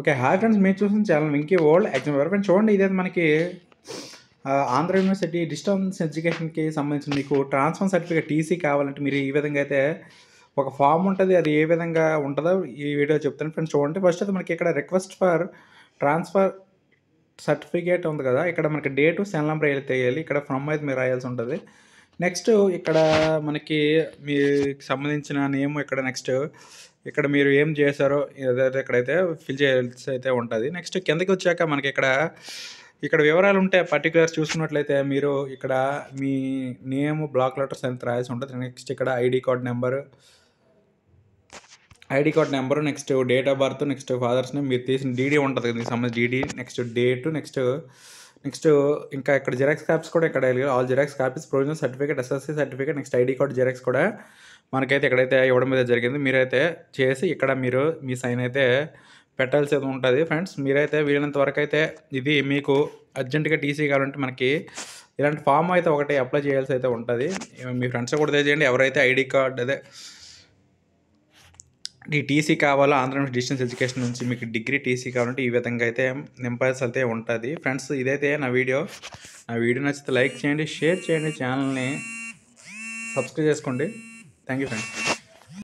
okay hi friends మీరు చూసిన channel ఇంకీ వరల్డ్ ఎగ్జామ్ ఫ్రెండ్స్ చూడండి ఇదే మనకి ఆంధ్ర యూనివర్సిటీ డిస్టెన్స్ ఎడ్యుకేషన్కి సంబంధించిన మీకు ట్రాన్స్ఫర్ సర్టిఫికేట్ టీసీ కావాలంటే మీరు ఈ విధంగా అయితే ఒక ఫామ్ ఉంటుంది అది ఏ విధంగా ఉంటుందో ఈ వీడియో చెప్తాను ఫ్రెండ్స్ చూడండి ఫస్ట్ అయితే మనకి ఇక్కడ రిక్వెస్ట్ ఫర్ ట్రాన్స్ఫర్ సర్టిఫికేట్ ఉంది కదా ఇక్కడ మనకి డేటు సెల్ నెంబర్ వేయాలి ఇక్కడ ఫ్రమ్ అయితే మీరు రాయాల్సి ఉంటుంది నెక్స్ట్ ఇక్కడ మనకి మీకు సంబంధించిన నేమ్ ఇక్కడ నెక్స్ట్ ఇక్కడ మీరు ఏం చేశారో ఏదైతే ఇక్కడైతే ఫిల్ చేయాల్సి అయితే ఉంటుంది నెక్స్ట్ కిందకి వచ్చాక మనకి ఇక్కడ ఇక్కడ వివరాలు ఉంటే పర్టికులర్ చూసుకున్నట్లయితే మీరు ఇక్కడ మీ నేమ్ బ్లాక్ లెటర్స్ అనేది రాసి ఉంటుంది నెక్స్ట్ ఇక్కడ ID card number ID card number next date of birth next ఫాదర్స్ని మీరు తీసిన డీడీ ఉంటుంది కదా సంబంధించి DD next date next next ఇంకా ఇక్కడ జిరాక్స్ క్యాప్స్ కూడా ఇక్కడ all xerox copies provisional certificate SSC certificate next ID card xerox కూడా మనకైతే ఎక్కడైతే ఇవ్వడం మీద జరిగింది మీరైతే చేసి ఇక్కడ మీరు మీ సైన్ అయితే పెట్టాల్సి ఉంటుంది ఫ్రెండ్స్ మీరైతే వీలైనంత వరకు అయితే ఇది మీకు అర్జెంటుగా టీసీ కావాలంటే మనకి ఇలాంటి ఫామ్ అయితే ఒకటి అప్లై చేయాల్సి అయితే ఉంటుంది మీ ఫ్రెండ్స్ కూడా తెలియజేయండి ఎవరైతే ఐడి కార్డ్ అదే ఈ టీసీ కావాలా ఆంధ్రప్రదేశ్ డిస్టెన్స్ ఎడ్యుకేషన్ నుంచి మీకు డిగ్రీ టీసీ కావాలంటే ఈ విధంగా అయితే నింపాల్సి అయితే ఉంటుంది ఫ్రెండ్స్ ఇదైతే నా వీడియో నా వీడియో నచ్చితే లైక్ చేయండి షేర్ చేయండి ఛానల్ని సబ్స్క్రైబ్ చేసుకోండి థ్యాంక్ యూ ఫ్రెండ్స్